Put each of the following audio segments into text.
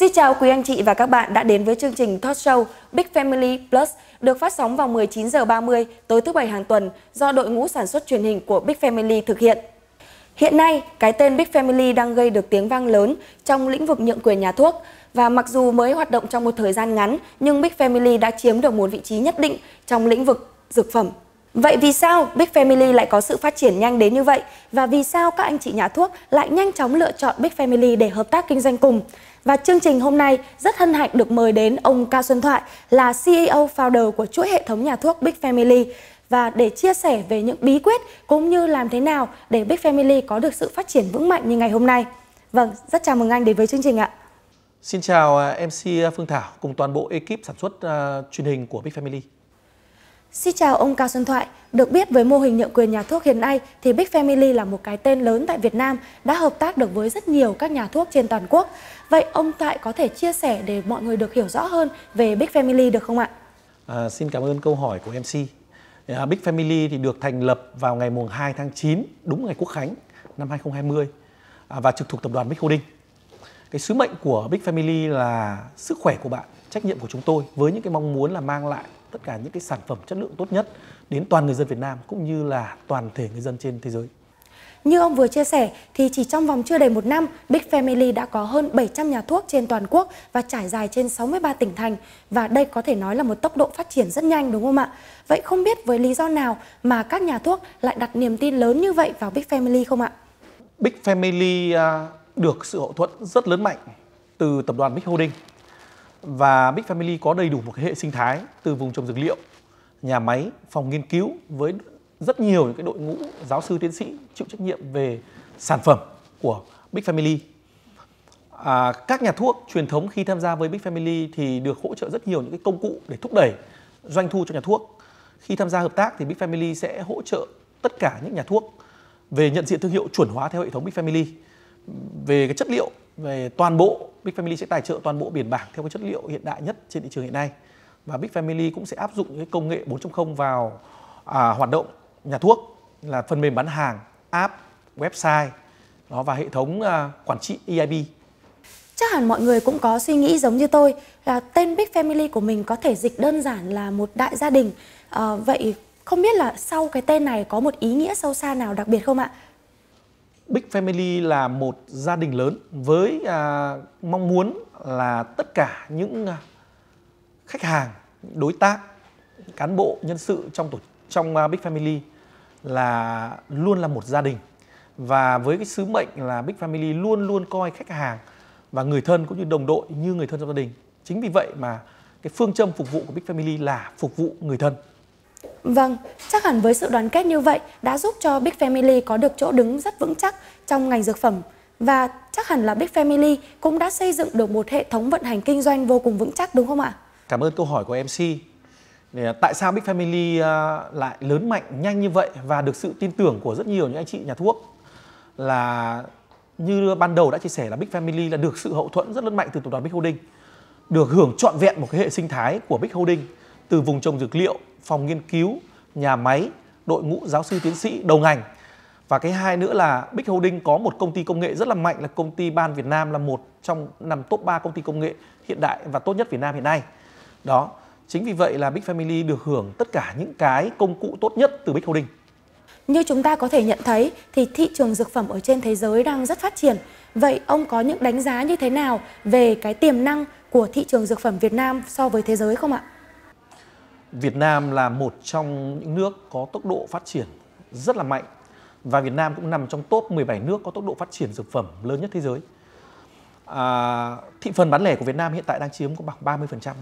Xin chào quý anh chị và các bạn đã đến với chương trình Talk Show Big Family Plus được phát sóng vào 19 h 30 tối thứ bảy hàng tuần do đội ngũ sản xuất truyền hình của Big Family thực hiện. Hiện nay, cái tên Big Family đang gây được tiếng vang lớn trong lĩnh vực nhượng quyền nhà thuốc và mặc dù mới hoạt động trong một thời gian ngắn nhưng Big Family đã chiếm được một vị trí nhất định trong lĩnh vực dược phẩm. Vậy vì sao Big Family lại có sự phát triển nhanh đến như vậy và vì sao các anh chị nhà thuốc lại nhanh chóng lựa chọn Big Family để hợp tác kinh doanh cùng? Và chương trình hôm nay rất hân hạnh được mời đến ông Cao Xuân Thoại là CEO founder của chuỗi hệ thống nhà thuốc Big Family và để chia sẻ về những bí quyết cũng như làm thế nào để Big Family có được sự phát triển vững mạnh như ngày hôm nay. Vâng, rất chào mừng anh đến với chương trình ạ. Xin chào à, MC Phương Thảo cùng toàn bộ ekip sản xuất uh, truyền hình của Big Family. Xin chào ông Cao Xuân Thoại. Được biết với mô hình nhượng quyền nhà thuốc hiện nay thì Big Family là một cái tên lớn tại Việt Nam đã hợp tác được với rất nhiều các nhà thuốc trên toàn quốc. Vậy ông Thoại có thể chia sẻ để mọi người được hiểu rõ hơn về Big Family được không ạ? À, xin cảm ơn câu hỏi của MC. À, Big Family thì được thành lập vào ngày mùng 2 tháng 9 đúng ngày Quốc khánh năm 2020 à, và trực thuộc tập đoàn Big Holding. Cái sứ mệnh của Big Family là sức khỏe của bạn, trách nhiệm của chúng tôi với những cái mong muốn là mang lại tất cả những cái sản phẩm chất lượng tốt nhất đến toàn người dân Việt Nam cũng như là toàn thể người dân trên thế giới. Như ông vừa chia sẻ thì chỉ trong vòng chưa đầy một năm, Big Family đã có hơn 700 nhà thuốc trên toàn quốc và trải dài trên 63 tỉnh thành và đây có thể nói là một tốc độ phát triển rất nhanh đúng không ạ? Vậy không biết với lý do nào mà các nhà thuốc lại đặt niềm tin lớn như vậy vào Big Family không ạ? Big Family à, được sự hậu thuẫn rất lớn mạnh từ tập đoàn Big Holding và Big Family có đầy đủ một cái hệ sinh thái từ vùng trồng dược liệu, nhà máy, phòng nghiên cứu với rất nhiều những cái đội ngũ giáo sư tiến sĩ chịu trách nhiệm về sản phẩm của Big Family. À, các nhà thuốc truyền thống khi tham gia với Big Family thì được hỗ trợ rất nhiều những cái công cụ để thúc đẩy doanh thu cho nhà thuốc. Khi tham gia hợp tác thì Big Family sẽ hỗ trợ tất cả những nhà thuốc về nhận diện thương hiệu chuẩn hóa theo hệ thống Big Family, về cái chất liệu, về toàn bộ Big Family sẽ tài trợ toàn bộ biển bảng theo cái chất liệu hiện đại nhất trên thị trường hiện nay và Big Family cũng sẽ áp dụng cái công nghệ 4.0 vào à, hoạt động nhà thuốc là phần mềm bán hàng, app, website đó và hệ thống à, quản trị EIB. Chắc hẳn mọi người cũng có suy nghĩ giống như tôi là tên Big Family của mình có thể dịch đơn giản là một đại gia đình. À, vậy không biết là sau cái tên này có một ý nghĩa sâu xa nào đặc biệt không ạ? Big Family là một gia đình lớn với à, mong muốn là tất cả những à, khách hàng, đối tác, cán bộ, nhân sự trong tổ trong à, Big Family là luôn là một gia đình và với cái sứ mệnh là Big Family luôn luôn coi khách hàng và người thân cũng như đồng đội như người thân trong gia đình. Chính vì vậy mà cái phương châm phục vụ của Big Family là phục vụ người thân. Vâng, chắc hẳn với sự đoàn kết như vậy đã giúp cho Big Family có được chỗ đứng rất vững chắc trong ngành dược phẩm và chắc hẳn là Big Family cũng đã xây dựng được một hệ thống vận hành kinh doanh vô cùng vững chắc đúng không ạ? Cảm ơn câu hỏi của MC. À, tại sao Big Family à, lại lớn mạnh nhanh như vậy và được sự tin tưởng của rất nhiều những anh chị nhà thuốc là như ban đầu đã chia sẻ là Big Family là được sự hậu thuẫn rất lớn mạnh từ tập đoàn Big Holding, được hưởng trọn vẹn một cái hệ sinh thái của Big Holding từ vùng trồng dược liệu, phòng nghiên cứu, nhà máy, đội ngũ giáo sư tiến sĩ đầu ngành. Và cái hai nữa là Big Holding có một công ty công nghệ rất là mạnh là công ty Ban Việt Nam là một trong nằm top 3 công ty công nghệ hiện đại và tốt nhất Việt Nam hiện nay. Đó, chính vì vậy là Big Family được hưởng tất cả những cái công cụ tốt nhất từ Big Holding. Như chúng ta có thể nhận thấy thì thị trường dược phẩm ở trên thế giới đang rất phát triển. Vậy ông có những đánh giá như thế nào về cái tiềm năng của thị trường dược phẩm Việt Nam so với thế giới không ạ? Việt Nam là một trong những nước có tốc độ phát triển rất là mạnh và Việt Nam cũng nằm trong top 17 nước có tốc độ phát triển dược phẩm lớn nhất thế giới. À, thị phần bán lẻ của Việt Nam hiện tại đang chiếm có khoảng 30% thôi.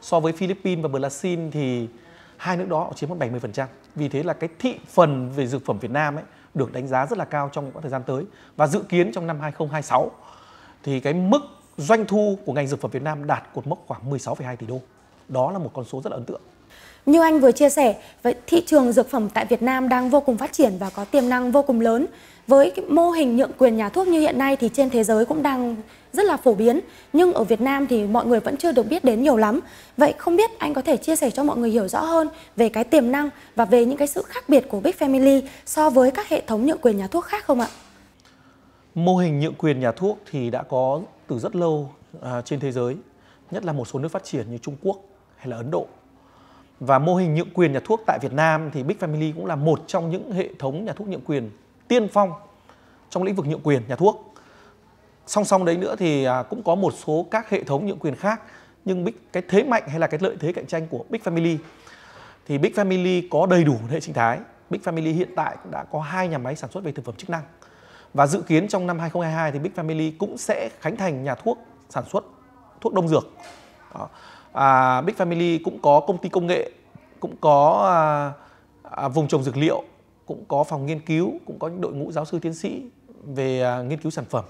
So với Philippines và Brazil thì hai nước đó chiếm khoảng 70%. Vì thế là cái thị phần về dược phẩm Việt Nam ấy được đánh giá rất là cao trong quãng thời gian tới và dự kiến trong năm 2026 thì cái mức doanh thu của ngành dược phẩm Việt Nam đạt cột mốc khoảng 16,2 tỷ đô. Đó là một con số rất là ấn tượng. Như anh vừa chia sẻ, vậy thị trường dược phẩm tại Việt Nam đang vô cùng phát triển và có tiềm năng vô cùng lớn. Với cái mô hình nhượng quyền nhà thuốc như hiện nay thì trên thế giới cũng đang rất là phổ biến, nhưng ở Việt Nam thì mọi người vẫn chưa được biết đến nhiều lắm. Vậy không biết anh có thể chia sẻ cho mọi người hiểu rõ hơn về cái tiềm năng và về những cái sự khác biệt của Big Family so với các hệ thống nhượng quyền nhà thuốc khác không ạ? Mô hình nhượng quyền nhà thuốc thì đã có từ rất lâu à, trên thế giới, nhất là một số nước phát triển như Trung Quốc hay là Ấn Độ và mô hình nhượng quyền nhà thuốc tại Việt Nam thì Big Family cũng là một trong những hệ thống nhà thuốc nhượng quyền tiên phong trong lĩnh vực nhượng quyền nhà thuốc. Song song đấy nữa thì à, cũng có một số các hệ thống nhượng quyền khác nhưng Big cái thế mạnh hay là cái lợi thế cạnh tranh của Big Family thì Big Family có đầy đủ hệ sinh thái. Big Family hiện tại đã có hai nhà máy sản xuất về thực phẩm chức năng. Và dự kiến trong năm 2022 thì Big Family cũng sẽ khánh thành nhà thuốc sản xuất thuốc đông dược. Đó à, Big Family cũng có công ty công nghệ cũng có à, à, vùng trồng dược liệu cũng có phòng nghiên cứu cũng có những đội ngũ giáo sư tiến sĩ về à, nghiên cứu sản phẩm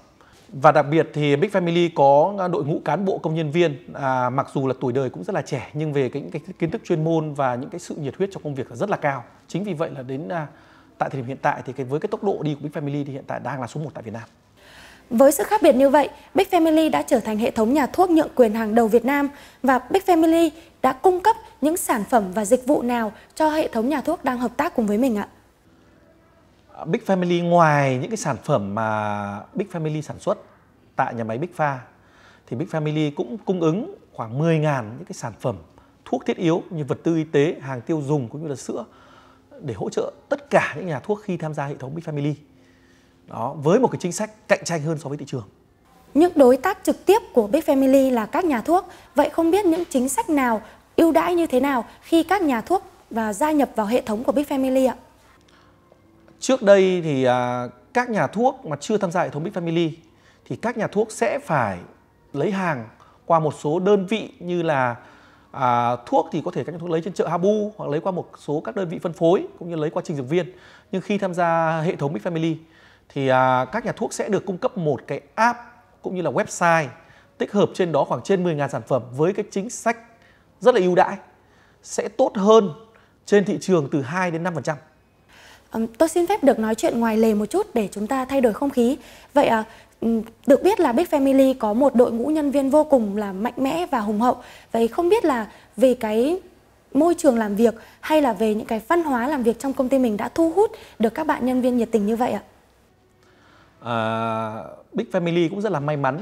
và đặc biệt thì Big Family có à, đội ngũ cán bộ công nhân viên à, mặc dù là tuổi đời cũng rất là trẻ nhưng về cái, cái kiến thức chuyên môn và những cái sự nhiệt huyết trong công việc là rất là cao chính vì vậy là đến à, tại thời điểm hiện tại thì cái với cái tốc độ đi của Big Family thì hiện tại đang là số 1 tại Việt Nam với sự khác biệt như vậy, Big Family đã trở thành hệ thống nhà thuốc nhượng quyền hàng đầu Việt Nam và Big Family đã cung cấp những sản phẩm và dịch vụ nào cho hệ thống nhà thuốc đang hợp tác cùng với mình ạ? À, Big Family ngoài những cái sản phẩm mà Big Family sản xuất tại nhà máy Big Pha thì Big Family cũng cung ứng khoảng 10.000 những cái sản phẩm thuốc thiết yếu như vật tư y tế, hàng tiêu dùng cũng như là sữa để hỗ trợ tất cả những nhà thuốc khi tham gia hệ thống Big Family đó với một cái chính sách cạnh tranh hơn so với thị trường những đối tác trực tiếp của Big Family là các nhà thuốc. Vậy không biết những chính sách nào ưu đãi như thế nào khi các nhà thuốc và gia nhập vào hệ thống của Big Family ạ? Trước đây thì à, các nhà thuốc mà chưa tham gia hệ thống Big Family thì các nhà thuốc sẽ phải lấy hàng qua một số đơn vị như là à, thuốc thì có thể các nhà thuốc lấy trên chợ Habu hoặc lấy qua một số các đơn vị phân phối cũng như lấy qua trình dược viên. Nhưng khi tham gia hệ thống Big Family thì à, các nhà thuốc sẽ được cung cấp một cái app cũng như là website tích hợp trên đó khoảng trên 10.000 sản phẩm với cái chính sách rất là ưu đãi sẽ tốt hơn trên thị trường từ 2 đến 5%. À, tôi xin phép được nói chuyện ngoài lề một chút để chúng ta thay đổi không khí. Vậy à, được biết là Big Family có một đội ngũ nhân viên vô cùng là mạnh mẽ và hùng hậu. Vậy không biết là về cái môi trường làm việc hay là về những cái văn hóa làm việc trong công ty mình đã thu hút được các bạn nhân viên nhiệt tình như vậy ạ? À, Big Family cũng rất là may mắn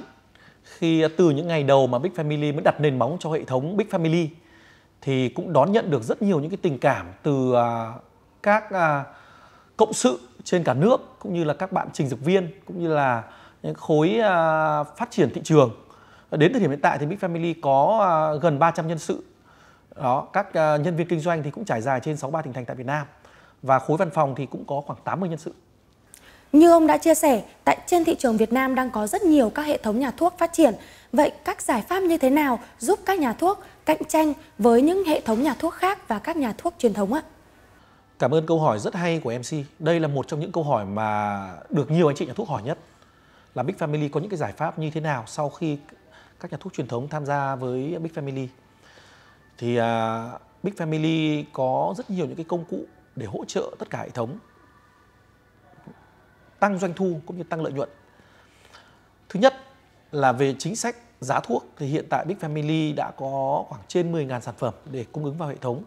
khi à, từ những ngày đầu mà Big Family mới đặt nền móng cho hệ thống Big Family thì cũng đón nhận được rất nhiều những cái tình cảm từ à, các cộng sự trên cả nước cũng như là các bạn trình dược viên cũng như là những khối phát triển thị trường đến thời điểm hiện tại thì Big Family có uh, gần 300 nhân sự đó các nhân viên kinh doanh thì cũng trải dài trên 63 tỉnh thành tại Việt Nam và khối văn phòng thì cũng có khoảng 80 nhân sự như ông đã chia sẻ, tại trên thị trường Việt Nam đang có rất nhiều các hệ thống nhà thuốc phát triển. Vậy các giải pháp như thế nào giúp các nhà thuốc cạnh tranh với những hệ thống nhà thuốc khác và các nhà thuốc truyền thống ạ? Cảm ơn câu hỏi rất hay của MC. Đây là một trong những câu hỏi mà được nhiều anh chị nhà thuốc hỏi nhất. Là Big Family có những cái giải pháp như thế nào sau khi các nhà thuốc truyền thống tham gia với Big Family? Thì uh, Big Family có rất nhiều những cái công cụ để hỗ trợ tất cả hệ thống tăng doanh thu cũng như tăng lợi nhuận. Thứ nhất là về chính sách giá thuốc thì hiện tại Big Family đã có khoảng trên 10.000 sản phẩm để cung ứng vào hệ thống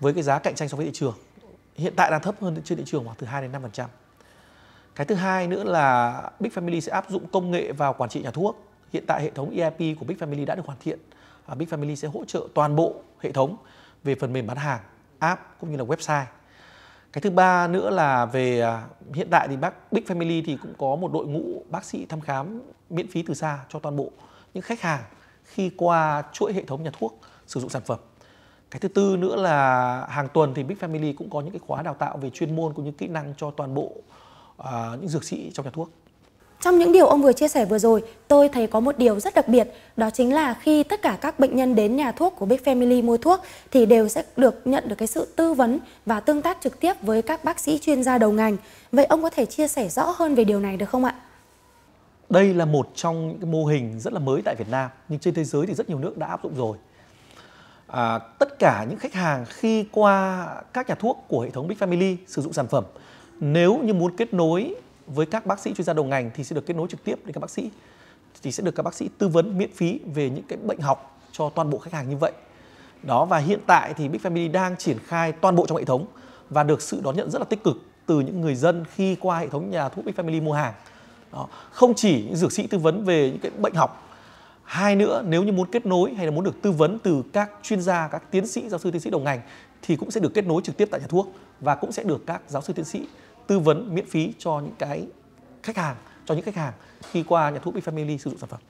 với cái giá cạnh tranh so với thị trường. Hiện tại là thấp hơn trên thị trường khoảng từ 2 đến 5%. Cái thứ hai nữa là Big Family sẽ áp dụng công nghệ vào quản trị nhà thuốc. Hiện tại hệ thống EIP của Big Family đã được hoàn thiện. Big Family sẽ hỗ trợ toàn bộ hệ thống về phần mềm bán hàng, app cũng như là website cái thứ ba nữa là về à, hiện tại thì bác Big Family thì cũng có một đội ngũ bác sĩ thăm khám miễn phí từ xa cho toàn bộ những khách hàng khi qua chuỗi hệ thống nhà thuốc sử dụng sản phẩm cái thứ tư nữa là hàng tuần thì Big Family cũng có những cái khóa đào tạo về chuyên môn cũng như kỹ năng cho toàn bộ uh, những dược sĩ trong nhà thuốc trong những điều ông vừa chia sẻ vừa rồi, tôi thấy có một điều rất đặc biệt, đó chính là khi tất cả các bệnh nhân đến nhà thuốc của Big Family mua thuốc thì đều sẽ được nhận được cái sự tư vấn và tương tác trực tiếp với các bác sĩ chuyên gia đầu ngành. Vậy ông có thể chia sẻ rõ hơn về điều này được không ạ? Đây là một trong những mô hình rất là mới tại Việt Nam, nhưng trên thế giới thì rất nhiều nước đã áp dụng rồi. À, tất cả những khách hàng khi qua các nhà thuốc của hệ thống Big Family sử dụng sản phẩm, nếu như muốn kết nối với các bác sĩ chuyên gia đầu ngành thì sẽ được kết nối trực tiếp đến các bác sĩ thì sẽ được các bác sĩ tư vấn miễn phí về những cái bệnh học cho toàn bộ khách hàng như vậy đó và hiện tại thì Big Family đang triển khai toàn bộ trong hệ thống và được sự đón nhận rất là tích cực từ những người dân khi qua hệ thống nhà thuốc Big Family mua hàng đó. không chỉ những dược sĩ tư vấn về những cái bệnh học hai nữa nếu như muốn kết nối hay là muốn được tư vấn từ các chuyên gia các tiến sĩ giáo sư tiến sĩ đầu ngành thì cũng sẽ được kết nối trực tiếp tại nhà thuốc và cũng sẽ được các giáo sư tiến sĩ tư vấn miễn phí cho những cái khách hàng cho những khách hàng khi qua nhà thuốc Big Family sử dụng sản phẩm.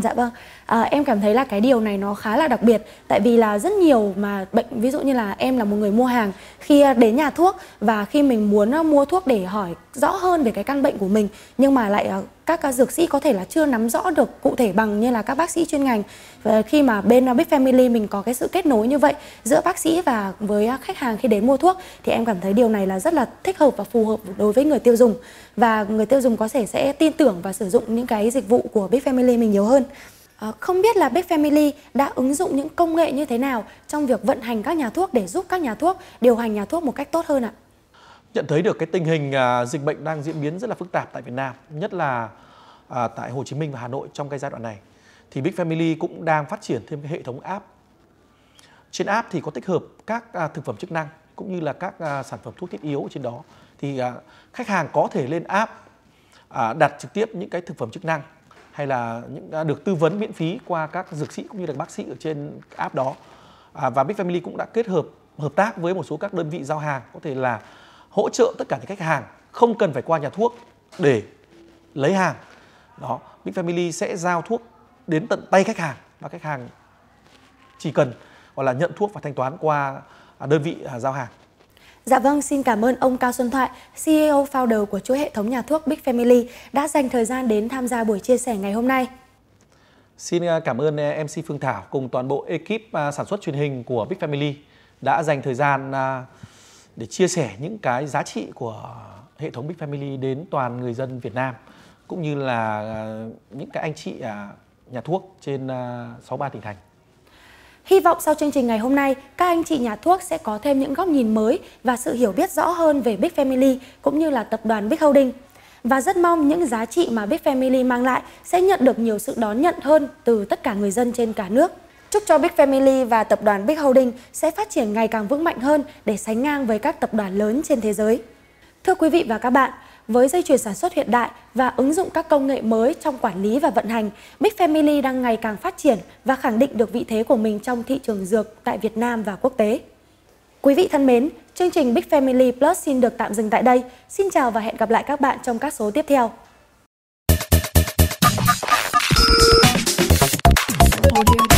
Dạ vâng, à, em cảm thấy là cái điều này nó khá là đặc biệt Tại vì là rất nhiều mà bệnh, ví dụ như là em là một người mua hàng Khi à, đến nhà thuốc và khi mình muốn à, mua thuốc để hỏi rõ hơn về cái căn bệnh của mình Nhưng mà lại à, các dược sĩ có thể là chưa nắm rõ được cụ thể bằng như là các bác sĩ chuyên ngành và khi mà bên Big Family mình có cái sự kết nối như vậy giữa bác sĩ và với khách hàng khi đến mua thuốc thì em cảm thấy điều này là rất là thích hợp và phù hợp đối với người tiêu dùng và người tiêu dùng có thể sẽ tin tưởng và sử dụng những cái dịch vụ của Big Family mình nhiều hơn ờ, không biết là Big Family đã ứng dụng những công nghệ như thế nào trong việc vận hành các nhà thuốc để giúp các nhà thuốc điều hành nhà thuốc một cách tốt hơn ạ? nhận thấy được cái tình hình à, dịch bệnh đang diễn biến rất là phức tạp tại Việt Nam, nhất là à, tại Hồ Chí Minh và Hà Nội trong cái giai đoạn này, thì Big Family cũng đang phát triển thêm cái hệ thống app. Trên app thì có tích hợp các à, thực phẩm chức năng cũng như là các à, sản phẩm thuốc thiết yếu trên đó, thì à, khách hàng có thể lên app à, đặt trực tiếp những cái thực phẩm chức năng hay là những à, được tư vấn miễn phí qua các dược sĩ cũng như là bác sĩ ở trên app đó. À, và Big Family cũng đã kết hợp hợp tác với một số các đơn vị giao hàng có thể là hỗ trợ tất cả những khách hàng không cần phải qua nhà thuốc để lấy hàng đó Big Family sẽ giao thuốc đến tận tay khách hàng và khách hàng chỉ cần gọi là nhận thuốc và thanh toán qua à, đơn vị à, giao hàng Dạ vâng, xin cảm ơn ông Cao Xuân Thoại, CEO founder của chuỗi hệ thống nhà thuốc Big Family đã dành thời gian đến tham gia buổi chia sẻ ngày hôm nay. Xin à, cảm ơn MC Phương Thảo cùng toàn bộ ekip sản xuất truyền hình của Big Family đã dành thời gian để chia sẻ những cái giá trị của hệ thống Big Family đến toàn người dân Việt Nam cũng như là à, những cái anh chị à, nhà thuốc trên 63 à, tỉnh thành. Hy vọng sau chương trình ngày hôm nay, các anh chị nhà thuốc sẽ có thêm những góc nhìn mới và sự hiểu biết rõ hơn về Big Family cũng như là tập đoàn Big Holding. Và rất mong những giá trị mà Big Family mang lại sẽ nhận được nhiều sự đón nhận hơn từ tất cả người dân trên cả nước. Chúc cho Big Family và tập đoàn Big Holding sẽ phát triển ngày càng vững mạnh hơn để sánh ngang với các tập đoàn lớn trên thế giới. Thưa quý vị và các bạn, với dây chuyền sản xuất hiện đại và ứng dụng các công nghệ mới trong quản lý và vận hành, Big Family đang ngày càng phát triển và khẳng định được vị thế của mình trong thị trường dược tại Việt Nam và quốc tế. Quý vị thân mến, chương trình Big Family Plus xin được tạm dừng tại đây. Xin chào và hẹn gặp lại các bạn trong các số tiếp theo. Audio